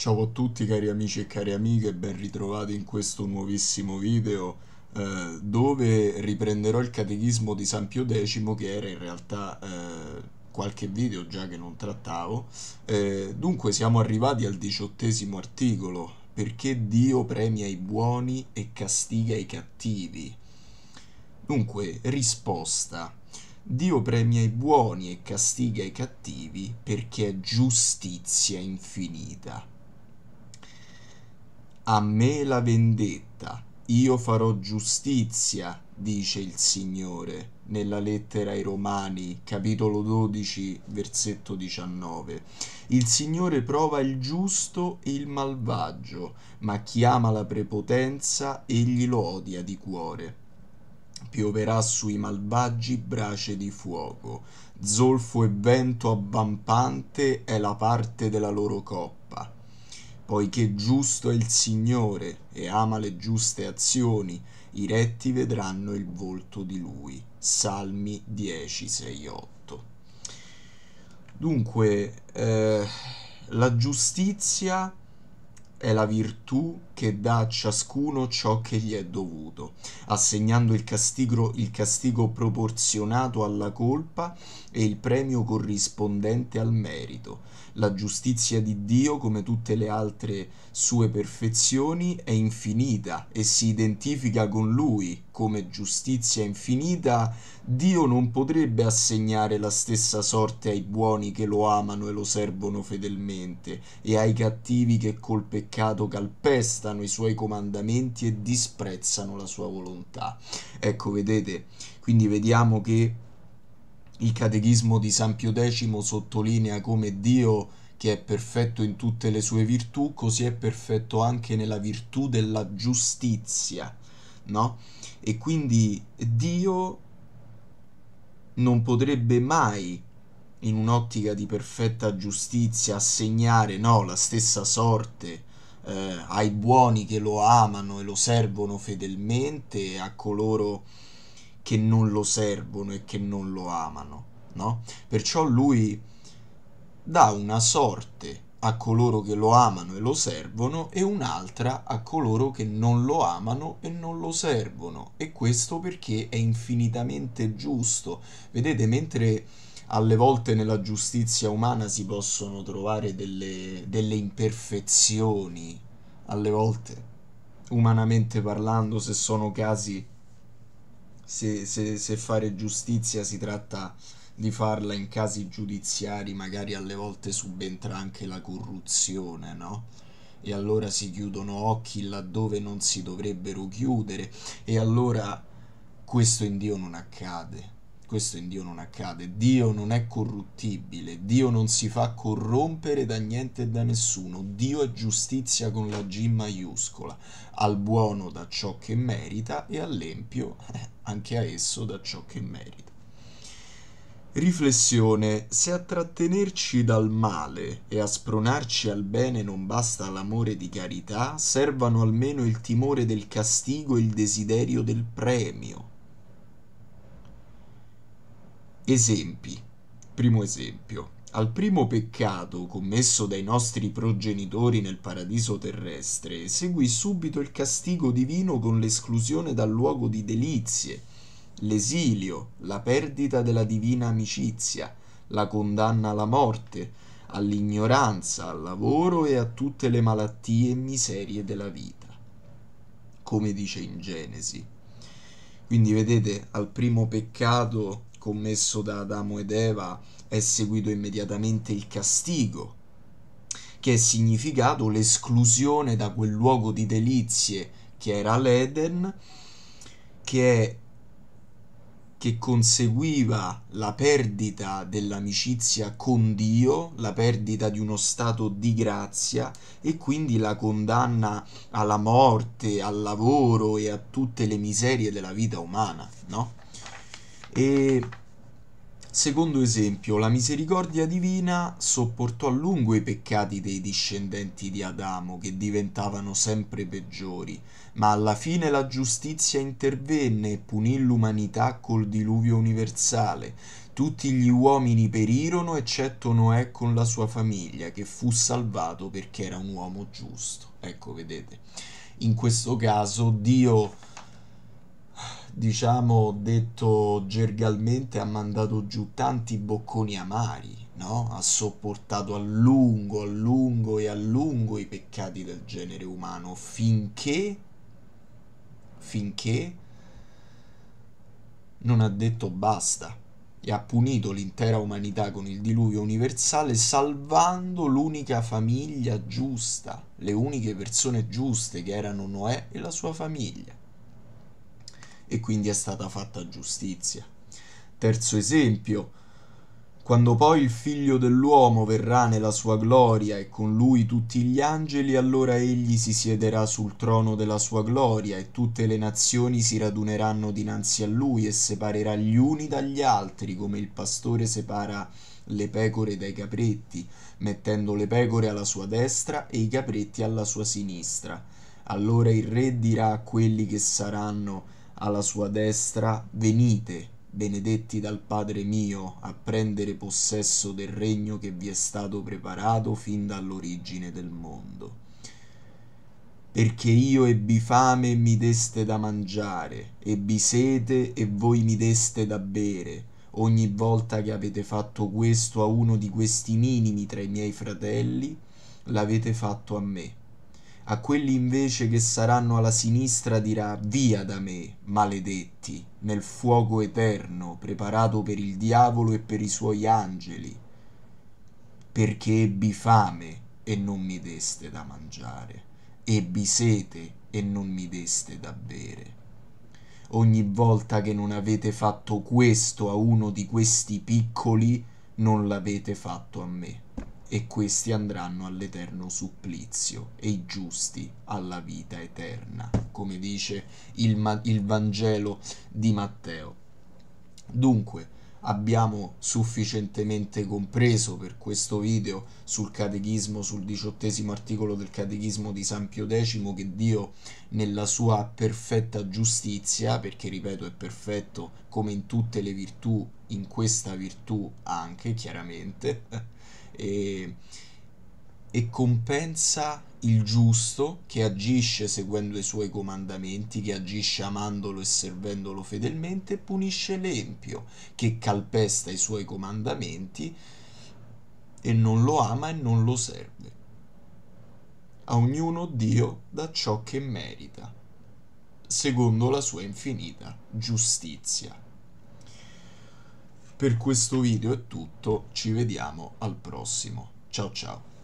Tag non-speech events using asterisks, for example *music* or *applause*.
Ciao a tutti cari amici e cari amiche, ben ritrovati in questo nuovissimo video eh, dove riprenderò il catechismo di San Pio X che era in realtà eh, qualche video già che non trattavo. Eh, dunque siamo arrivati al diciottesimo articolo, perché Dio premia i buoni e castiga i cattivi. Dunque, risposta. Dio premia i buoni e castiga i cattivi perché è giustizia infinita a me la vendetta, io farò giustizia, dice il Signore nella lettera ai Romani, capitolo 12, versetto 19. Il Signore prova il giusto e il malvagio, ma chi ama la prepotenza egli lo odia di cuore. Pioverà sui malvagi brace di fuoco, zolfo e vento abbampante è la parte della loro coppia poiché giusto è il Signore e ama le giuste azioni, i retti vedranno il volto di Lui. Salmi 10, 6, 8. Dunque, eh, la giustizia è la virtù che dà a ciascuno ciò che gli è dovuto, assegnando il castigo, il castigo proporzionato alla colpa e il premio corrispondente al merito. La giustizia di Dio, come tutte le altre sue perfezioni, è infinita e si identifica con Lui, come giustizia infinita, Dio non potrebbe assegnare la stessa sorte ai buoni che lo amano e lo servono fedelmente, e ai cattivi che col peccato calpestano i suoi comandamenti e disprezzano la sua volontà. Ecco, vedete, quindi vediamo che il Catechismo di San Pio X sottolinea come Dio che è perfetto in tutte le sue virtù, così è perfetto anche nella virtù della giustizia no? E quindi Dio non potrebbe mai, in un'ottica di perfetta giustizia, assegnare no, la stessa sorte eh, ai buoni che lo amano e lo servono fedelmente e a coloro che non lo servono e che non lo amano, no? Perciò lui dà una sorte a coloro che lo amano e lo servono e un'altra a coloro che non lo amano e non lo servono. E questo perché è infinitamente giusto. Vedete, mentre alle volte nella giustizia umana si possono trovare delle, delle imperfezioni, alle volte, umanamente parlando, se sono casi, se, se, se fare giustizia si tratta di farla in casi giudiziari magari alle volte subentra anche la corruzione, no? E allora si chiudono occhi laddove non si dovrebbero chiudere e allora questo in Dio non accade. Questo in Dio non accade. Dio non è corruttibile, Dio non si fa corrompere da niente e da nessuno. Dio è giustizia con la G maiuscola, al buono da ciò che merita e all'empio *laughs* anche a esso da ciò che merita. Riflessione, se a trattenerci dal male e a spronarci al bene non basta l'amore di carità, servano almeno il timore del castigo e il desiderio del premio. Esempi. Primo esempio. Al primo peccato commesso dai nostri progenitori nel paradiso terrestre, seguì subito il castigo divino con l'esclusione dal luogo di delizie l'esilio, la perdita della divina amicizia, la condanna alla morte, all'ignoranza, al lavoro e a tutte le malattie e miserie della vita, come dice in Genesi. Quindi vedete, al primo peccato commesso da Adamo ed Eva è seguito immediatamente il castigo, che è significato l'esclusione da quel luogo di delizie che era l'Eden, che è che conseguiva la perdita dell'amicizia con Dio, la perdita di uno stato di grazia e quindi la condanna alla morte, al lavoro e a tutte le miserie della vita umana, no? E Secondo esempio, la misericordia divina sopportò a lungo i peccati dei discendenti di Adamo, che diventavano sempre peggiori, ma alla fine la giustizia intervenne e punì l'umanità col diluvio universale. Tutti gli uomini perirono eccetto Noè con la sua famiglia, che fu salvato perché era un uomo giusto. Ecco, vedete. In questo caso Dio diciamo detto gergalmente, ha mandato giù tanti bocconi amari, no? ha sopportato a lungo, a lungo e a lungo i peccati del genere umano finché, finché non ha detto basta e ha punito l'intera umanità con il diluvio universale salvando l'unica famiglia giusta, le uniche persone giuste che erano Noè e la sua famiglia e quindi è stata fatta giustizia. Terzo esempio, quando poi il figlio dell'uomo verrà nella sua gloria e con lui tutti gli angeli, allora egli si siederà sul trono della sua gloria e tutte le nazioni si raduneranno dinanzi a lui e separerà gli uni dagli altri come il pastore separa le pecore dai capretti, mettendo le pecore alla sua destra e i capretti alla sua sinistra. Allora il re dirà a quelli che saranno alla sua destra, venite, benedetti dal Padre mio, a prendere possesso del regno che vi è stato preparato fin dall'origine del mondo. Perché io ebbi fame e mi deste da mangiare, ebbi sete e voi mi deste da bere. Ogni volta che avete fatto questo a uno di questi minimi tra i miei fratelli, l'avete fatto a me. A quelli invece che saranno alla sinistra dirà Via da me, maledetti, nel fuoco eterno preparato per il diavolo e per i suoi angeli, perché ebbi fame e non mi deste da mangiare, ebbi sete e non mi deste da bere. Ogni volta che non avete fatto questo a uno di questi piccoli, non l'avete fatto a me e questi andranno all'eterno supplizio e i giusti alla vita eterna, come dice il, Ma- il Vangelo di Matteo. Dunque, abbiamo sufficientemente compreso per questo video sul catechismo, sul diciottesimo articolo del catechismo di San Pio X, che Dio nella sua perfetta giustizia, perché ripeto è perfetto come in tutte le virtù, in questa virtù anche chiaramente, e, e compensa il giusto che agisce seguendo i suoi comandamenti, che agisce amandolo e servendolo fedelmente, e punisce l'empio che calpesta i suoi comandamenti e non lo ama e non lo serve. A ognuno Dio dà ciò che merita, secondo la sua infinita giustizia. Per questo video è tutto, ci vediamo al prossimo. Ciao ciao.